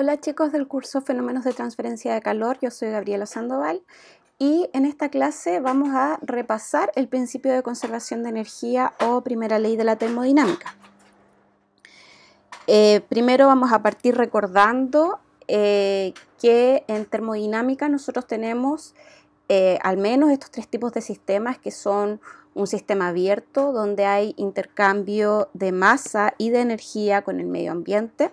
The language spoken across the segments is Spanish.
Hola chicos del curso Fenómenos de Transferencia de Calor, yo soy Gabriela Sandoval y en esta clase vamos a repasar el principio de conservación de energía o primera ley de la termodinámica. Eh, primero vamos a partir recordando eh, que en termodinámica nosotros tenemos eh, al menos estos tres tipos de sistemas que son un sistema abierto donde hay intercambio de masa y de energía con el medio ambiente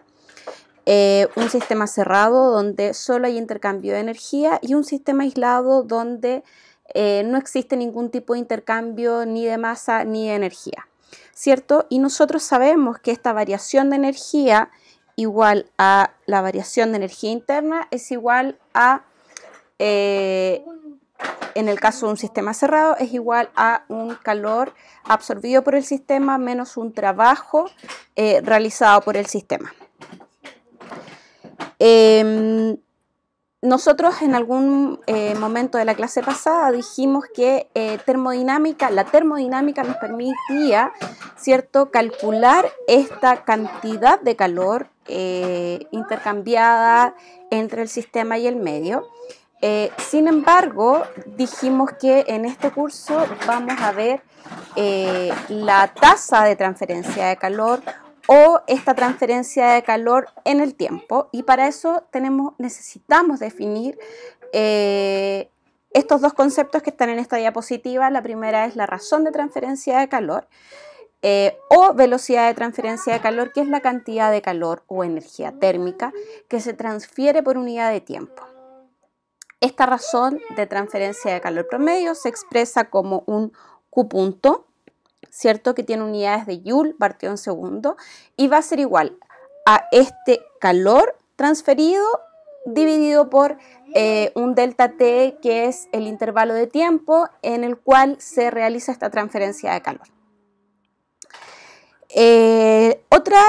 eh, un sistema cerrado donde solo hay intercambio de energía y un sistema aislado donde eh, no existe ningún tipo de intercambio ni de masa ni de energía, ¿cierto? Y nosotros sabemos que esta variación de energía igual a la variación de energía interna es igual a, eh, en el caso de un sistema cerrado, es igual a un calor absorbido por el sistema menos un trabajo realizado por el sistema. Em, nosotros en algún eh, momento de la clase pasada dijimos que eh, termodinámica, la termodinámica nos permitía, ¿cierto?, calcular esta cantidad de calor eh, intercambiada entre el sistema y el medio. sin embargo, dijimos que en este curso vamos a ver la tasa de transferencia de calor o esta transferencia de calor en el tiempo. Y para eso tenemos, necesitamos definir eh, estos dos conceptos que están en esta diapositiva. La primera es la razón de transferencia de calor eh, o velocidad de transferencia de calor, que es la cantidad de calor o energía térmica que se transfiere por unidad de tiempo. Esta razón de transferencia de calor promedio se expresa como un Q punto ¿cierto? Que tiene unidades de Joule, partido segundo, y va a ser igual a este calor transferido dividido por eh, un delta T, que es el intervalo de tiempo en el cual se realiza esta transferencia de calor. Eh, otra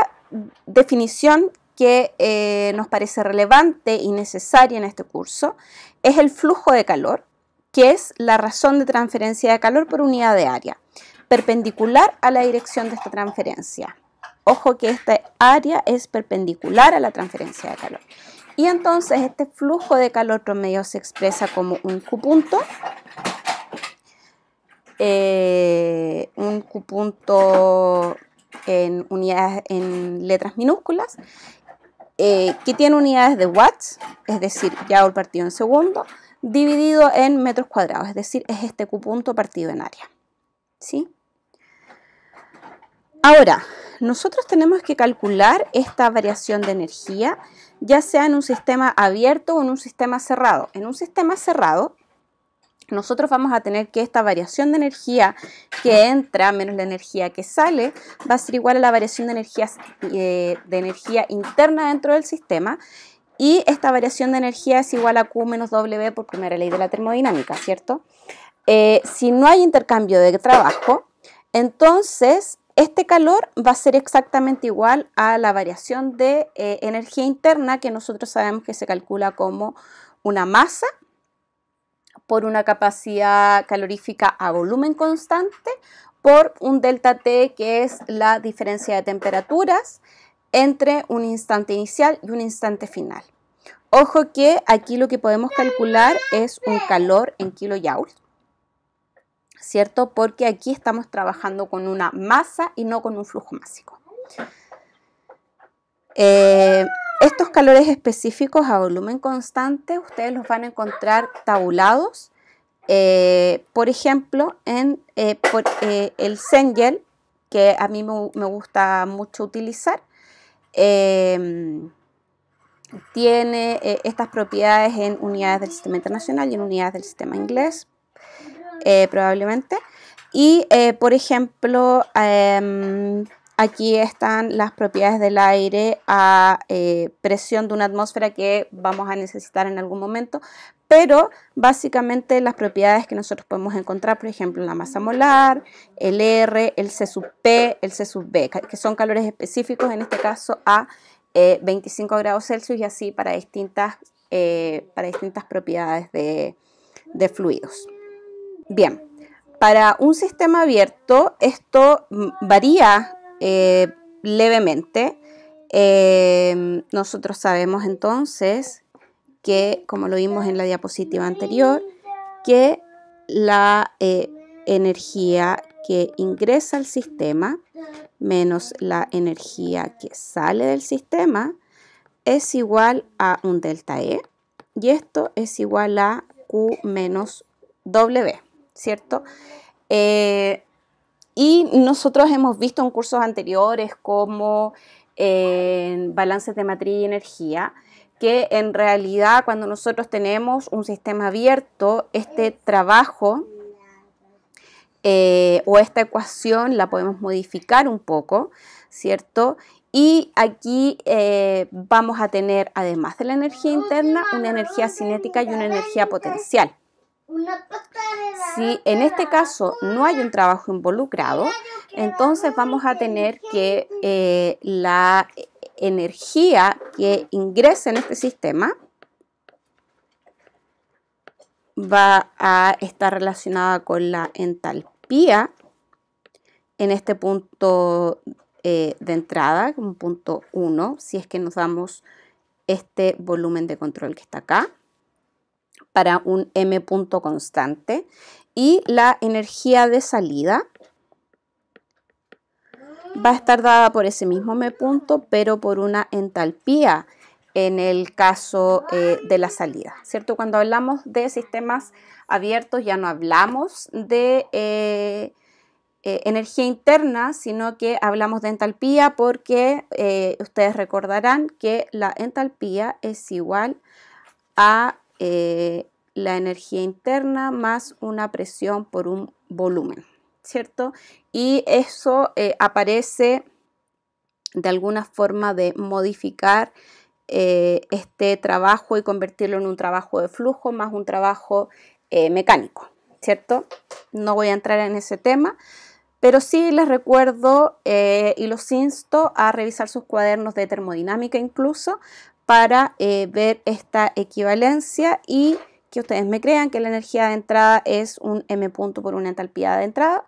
definición que eh, nos parece relevante y necesaria en este curso es el flujo de calor, que es la razón de transferencia de calor por unidad de área perpendicular a la dirección de esta transferencia. Ojo que esta área es perpendicular a la transferencia de calor. Y entonces este flujo de calor promedio se expresa como un Q punto, eh, un Q punto en, unidades, en letras minúsculas, eh, que tiene unidades de watts, es decir, joule partido en segundo, dividido en metros cuadrados, es decir, es este Q punto partido en área. ¿Sí? Ahora, nosotros tenemos que calcular esta variación de energía, ya sea en un sistema abierto o en un sistema cerrado. En un sistema cerrado, nosotros vamos a tener que esta variación de energía que entra menos la energía que sale va a ser igual a la variación de energía, eh, de energía interna dentro del sistema y esta variación de energía es igual a Q menos W por primera ley de la termodinámica, ¿cierto? Eh, si no hay intercambio de trabajo, entonces este calor va a ser exactamente igual a la variación de eh, energía interna que nosotros sabemos que se calcula como una masa por una capacidad calorífica a volumen constante por un delta T que es la diferencia de temperaturas entre un instante inicial y un instante final. Ojo que aquí lo que podemos calcular es un calor en kilojoules ¿cierto? Porque aquí estamos trabajando con una masa y no con un flujo másico. Eh, estos calores específicos a volumen constante ustedes los van a encontrar tabulados. Eh, por ejemplo, en eh, el Sengel, que a mí me gusta mucho utilizar, em, tiene estas propiedades en unidades del sistema internacional y en unidades del sistema inglés. Eh, probablemente. Y, eh, por ejemplo, em, aquí están las propiedades del aire a eh, presión de una atmósfera que vamos a necesitar en algún momento, pero básicamente las propiedades que nosotros podemos encontrar, por ejemplo, la masa molar, el R, el C sub P, el C sub B, que son calores específicos, en este caso a 25 grados Celsius y así para distintas, para distintas propiedades de fluidos. Bien, para un sistema abierto esto varía eh, levemente. Em, nosotros sabemos entonces que, como lo vimos en la diapositiva anterior, que la eh, energía que ingresa al sistema menos la energía que sale del sistema es igual a un delta E y esto es igual a Q menos W. ¿cierto? Eh, y nosotros hemos visto en cursos anteriores como eh, en balances de matriz y energía, que en realidad cuando nosotros tenemos un sistema abierto, este trabajo eh, o esta ecuación la podemos modificar un poco, ¿cierto? Y aquí vamos a tener, además de la energía interna, una energía cinética y una energía potencial. Si en este caso no hay un trabajo involucrado, entonces vamos a tener que eh, la eh, energía que ingresa en este sistema va a estar relacionada con la entalpía en este punto eh, de entrada, un punto 1, si es que nos damos este volumen de control que está acá para un M punto constante y la energía de salida va a estar dada por ese mismo M punto pero por una entalpía en el caso eh, de la salida, ¿cierto? Cuando hablamos de sistemas abiertos ya no hablamos de eh, eh, energía interna, sino que hablamos de entalpía porque ustedes recordarán que la entalpía es igual a eh, la energía interna más una presión por un volumen, ¿cierto? Y eso eh, aparece de alguna forma de modificar eh, este trabajo y convertirlo en un trabajo de flujo más un trabajo mecánico, ¿cierto? No voy a entrar en ese tema, pero sí les recuerdo y los insto a revisar sus cuadernos de termodinámica incluso para eh, ver esta equivalencia y que ustedes me crean que la energía de entrada es un m punto por una entalpía de entrada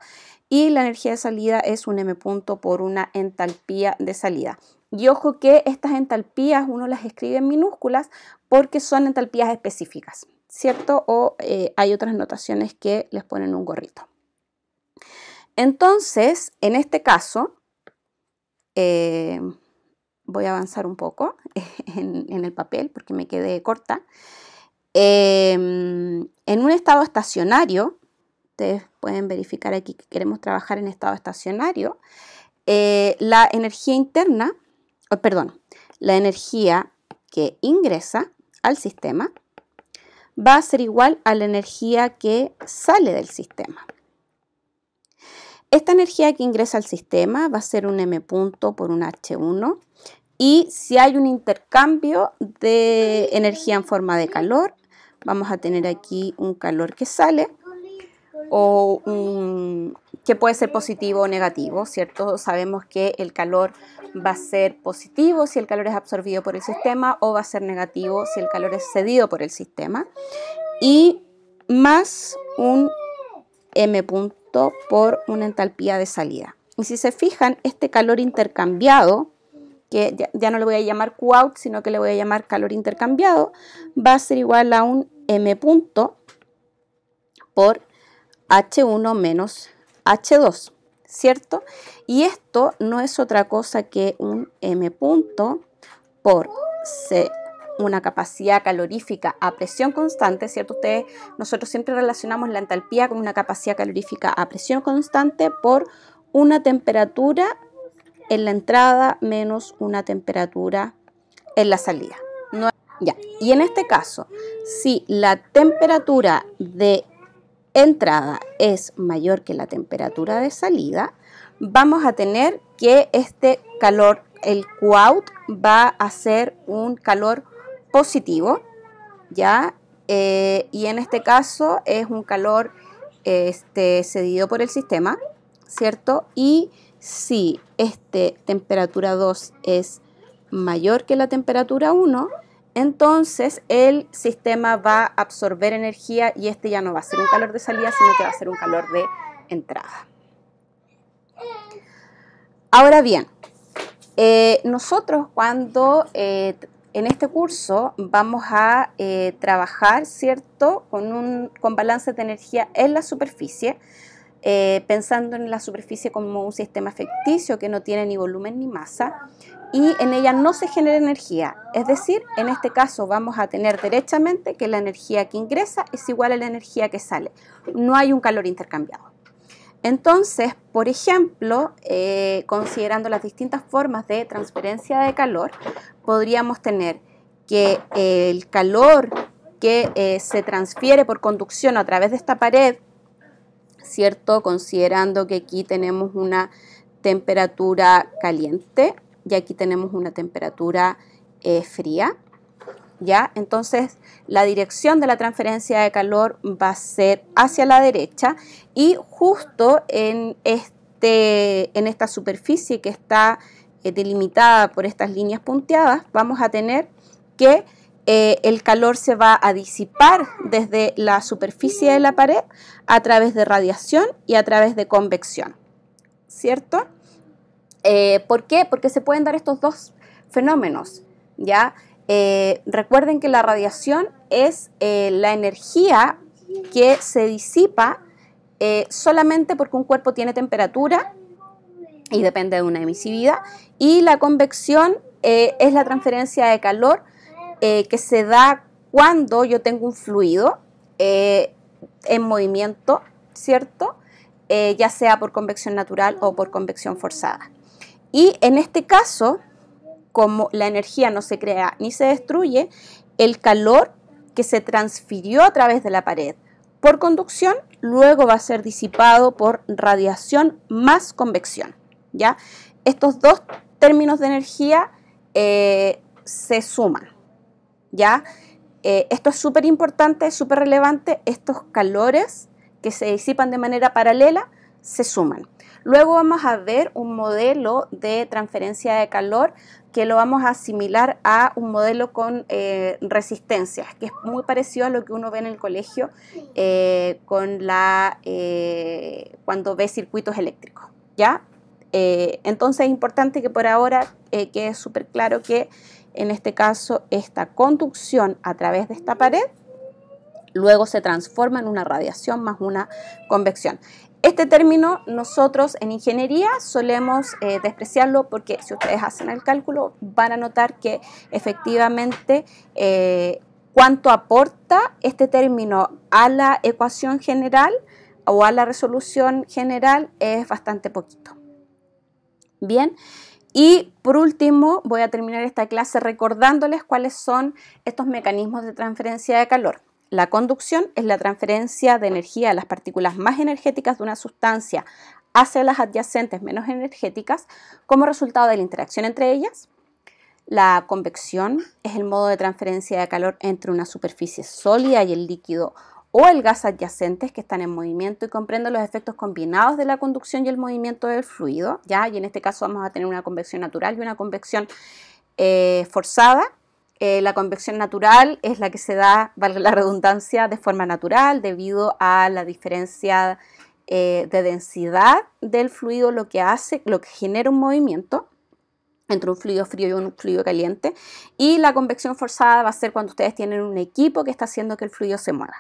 y la energía de salida es un m punto por una entalpía de salida. Y ojo que estas entalpías uno las escribe en minúsculas porque son entalpías específicas, ¿cierto? O eh, hay otras notaciones que les ponen un gorrito. Entonces, en este caso, eh, voy a avanzar un poco en, el papel porque me quedé corta. Em, en un estado estacionario, ustedes pueden verificar aquí que queremos trabajar en estado estacionario, eh, la energía interna, oh, perdón, la energía que ingresa al sistema va a ser igual a la energía que sale del sistema. Esta energía que ingresa al sistema va a ser un M punto por un H1 y si hay un intercambio de energía en forma de calor, vamos a tener aquí un calor que sale o un, que puede ser positivo o negativo, ¿cierto? Sabemos que el calor va a ser positivo si el calor es absorbido por el sistema o va a ser negativo si el calor es cedido por el sistema. Y más un m punto por una entalpía de salida. Y si se fijan, este calor intercambiado que ya, no le voy a llamar Qout, sino que le voy a llamar calor intercambiado, va a ser igual a un M punto por H1 menos H2, ¿cierto? Y esto no es otra cosa que un M punto por C una capacidad calorífica a presión constante, ¿cierto? Ustedes, nosotros siempre relacionamos la entalpía con una capacidad calorífica a presión constante por una temperatura en la entrada menos una temperatura en la salida. ya. Y en este caso, si la temperatura de entrada es mayor que la temperatura de salida, vamos a tener que este calor, el q va a ser un calor positivo, ¿ya? Eh, y en este caso es un calor este, cedido por el sistema, ¿cierto? Y si este temperatura 2 es mayor que la temperatura 1, entonces el sistema va a absorber energía y este ya no va a ser un calor de salida, sino que va a ser un calor de entrada. Ahora bien, eh, nosotros cuando eh, en este curso vamos a eh, trabajar, ¿cierto?, con, un, con balance de energía en la superficie, eh, pensando en la superficie como un sistema ficticio que no tiene ni volumen ni masa, y en ella no se genera energía. Es decir, en este caso vamos a tener derechamente que la energía que ingresa es igual a la energía que sale. No hay un calor intercambiado. Entonces, por ejemplo, eh, considerando las distintas formas de transferencia de calor, podríamos tener que eh, el calor que se transfiere por conducción a través de esta pared ¿cierto? Considerando que aquí tenemos una temperatura caliente y aquí tenemos una temperatura eh, fría, ¿ya? Entonces la dirección de la transferencia de calor va a ser hacia la derecha y justo en, este, en esta superficie que está eh, delimitada por estas líneas punteadas vamos a tener que eh, el calor se va a disipar desde la superficie de la pared a través de radiación y a través de convección, ¿cierto? Eh, ¿Por qué? Porque se pueden dar estos dos fenómenos, ¿ya? Eh, recuerden que la radiación es la energía que se disipa solamente porque un cuerpo tiene temperatura y depende de una emisividad, y la convección es la transferencia de calor eh, que se da cuando yo tengo un fluido eh, en movimiento, ¿cierto? Eh, ya sea por convección natural o por convección forzada. Y en este caso, como la energía no se crea ni se destruye, el calor que se transfirió a través de la pared por conducción luego va a ser disipado por radiación más convección. ¿ya? Estos dos términos de energía se suman. ¿ya? Eh, esto es súper importante, súper relevante, estos calores que se disipan de manera paralela se suman. Luego vamos a ver un modelo de transferencia de calor que lo vamos a asimilar a un modelo con eh, resistencias, que es muy parecido a lo que uno ve en el colegio eh, con la, cuando ve circuitos eléctricos. ¿ya? entonces es importante que por ahora quede súper claro que en este caso esta conducción a través de esta pared, luego se transforma en una radiación más una convección. Este término nosotros en ingeniería solemos eh, despreciarlo porque si ustedes hacen el cálculo van a notar que efectivamente eh, cuánto aporta este término a la ecuación general o a la resolución general es bastante poquito. Bien, y por último, voy a terminar esta clase recordándoles cuáles son estos mecanismos de transferencia de calor. La conducción es la transferencia de energía a las partículas más energéticas de una sustancia hacia las adyacentes menos energéticas como resultado de la interacción entre ellas. La convección es el modo de transferencia de calor entre una superficie sólida y el líquido o el gas adyacente que están en movimiento y comprende los efectos combinados de la conducción y el movimiento del fluido, ¿ya? Y en este caso vamos a tener una convección natural y una convección eh, forzada. Eh, la convección natural es la que se da, valga la redundancia, de forma natural debido a la diferencia eh, de densidad del fluido, lo que hace, lo que genera un movimiento entre un fluido frío y un fluido caliente. Y la convección forzada va a ser cuando ustedes tienen un equipo que está haciendo que el fluido se mueva.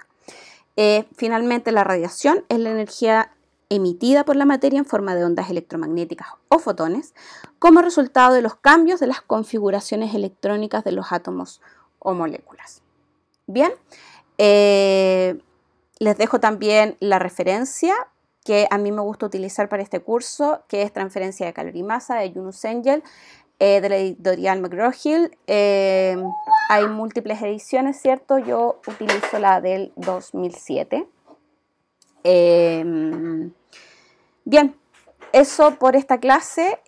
Eh, finalmente, la radiación es la energía emitida por la materia en forma de ondas electromagnéticas o fotones, como resultado de los cambios de las configuraciones electrónicas de los átomos o moléculas. Bien, eh, les dejo también la referencia que a mí me gusta utilizar para este curso, que es Transferencia de Calor y Masa de Yunus Engel. Eh, de la editorial McGraw-Hill. Eh, hay múltiples ediciones, ¿cierto? Yo utilizo la del 2007. Eh, bien, eso por esta clase.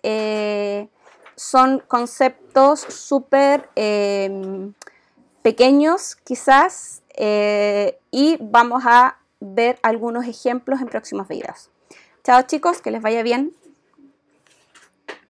son conceptos súper pequeños quizás y vamos a ver algunos ejemplos en próximos videos. Chao chicos, que les vaya bien.